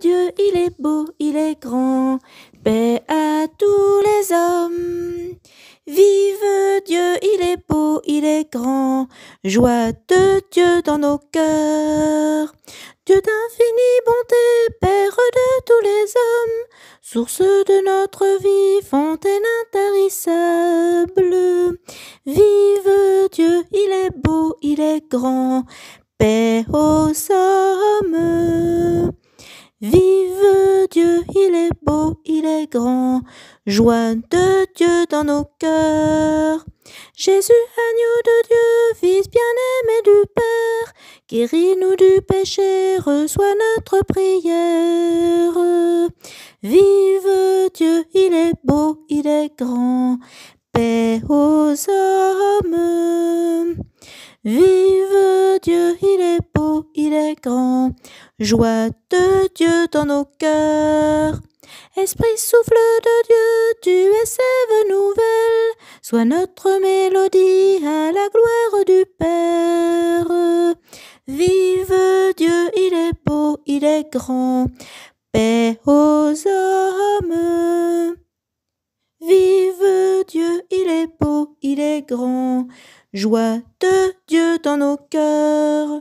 Dieu, il est beau, il est grand. Paix à tous les hommes. Vive Dieu, il est beau, il est grand. Joie de Dieu dans nos cœurs. Dieu d'infinie bonté, Père de tous les hommes, source de notre vie, fontaine intarissable. Vive Dieu, il est beau, il est grand. Paix au sol. il est beau, il est grand. Joie de Dieu dans nos cœurs. Jésus, agneau de Dieu, fils bien-aimé du Père, guéris-nous du péché, reçois notre prière. Vive Dieu, il est beau, il est grand. Paix aux hommes. Vive Dieu, il est beau, il est grand. Joie de Dieu dans nos cœurs. Esprit souffle de Dieu, tu es sève nouvelle, sois notre mélodie à la gloire du Père. Vive Dieu, il est beau, il est grand, paix aux hommes. Vive Dieu, il est beau, il est grand, joie de Dieu dans nos cœurs.